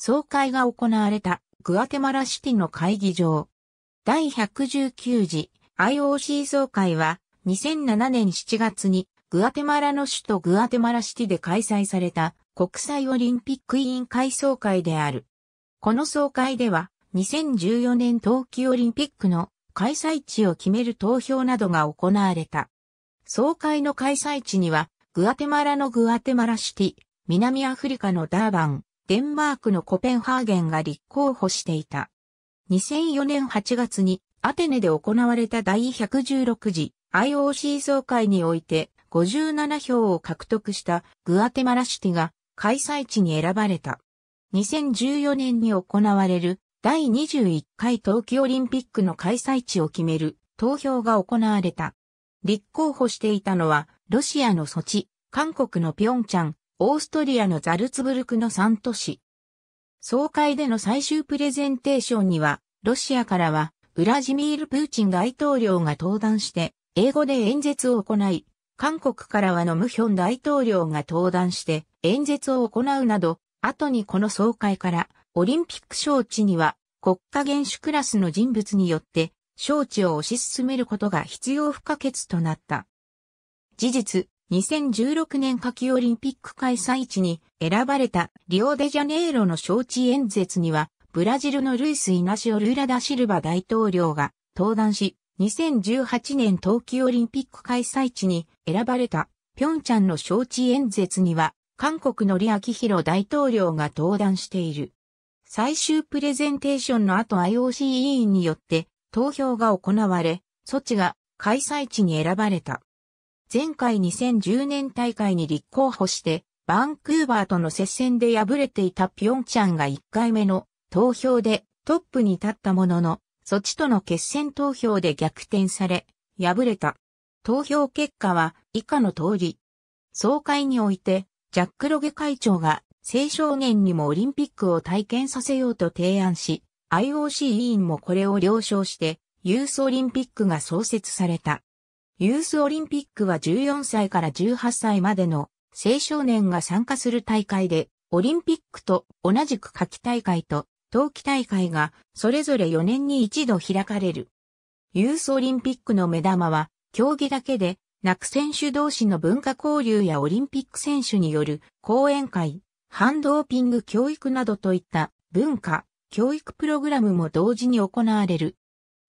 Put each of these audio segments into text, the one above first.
総会が行われたグアテマラシティの会議場。第119次 IOC 総会は2007年7月にグアテマラの首都グアテマラシティで開催された国際オリンピック委員会総会である。この総会では2014年冬季オリンピックの開催地を決める投票などが行われた。総会の開催地にはグアテマラのグアテマラシティ、南アフリカのダーバン、デンマークのコペンハーゲンが立候補していた。2004年8月にアテネで行われた第116次 IOC 総会において57票を獲得したグアテマラシティが開催地に選ばれた。2014年に行われる第21回冬季オリンピックの開催地を決める投票が行われた。立候補していたのはロシアのソチ、韓国のピョンチャン、オーストリアのザルツブルクの3都市。総会での最終プレゼンテーションには、ロシアからは、ウラジミール・プーチン大統領が登壇して、英語で演説を行い、韓国からはノムヒョン大統領が登壇して、演説を行うなど、後にこの総会から、オリンピック招致には、国家元首クラスの人物によって、招致を推し進めることが必要不可欠となった。事実、2016年夏季オリンピック開催地に選ばれたリオデジャネイロの招致演説には、ブラジルのルイス・イナシオ・ルーラ・ダ・シルバ大統領が登壇し、2018年冬季オリンピック開催地に選ばれたピョンチャンの招致演説には、韓国のリアキヒロ大統領が登壇している。最終プレゼンテーションの後 IOC 委員によって投票が行われ、措置が開催地に選ばれた。前回2010年大会に立候補して、バンクーバーとの接戦で敗れていたピョンチャンが1回目の投票でトップに立ったものの、ソチとの決戦投票で逆転され、敗れた。投票結果は以下の通り。総会において、ジャック・ロゲ会長が青少年にもオリンピックを体験させようと提案し、IOC 委員もこれを了承して、ユースオリンピックが創設された。ユースオリンピックは14歳から18歳までの青少年が参加する大会で、オリンピックと同じく夏季大会と冬季大会がそれぞれ4年に一度開かれる。ユースオリンピックの目玉は、競技だけで、なく選手同士の文化交流やオリンピック選手による講演会、ハンドーピング教育などといった文化、教育プログラムも同時に行われる。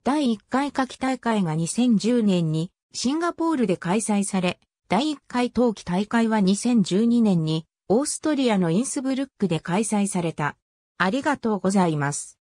第1回夏季大会が2010年にシンガポールで開催され、第1回冬季大会は2012年にオーストリアのインスブルックで開催された。ありがとうございます。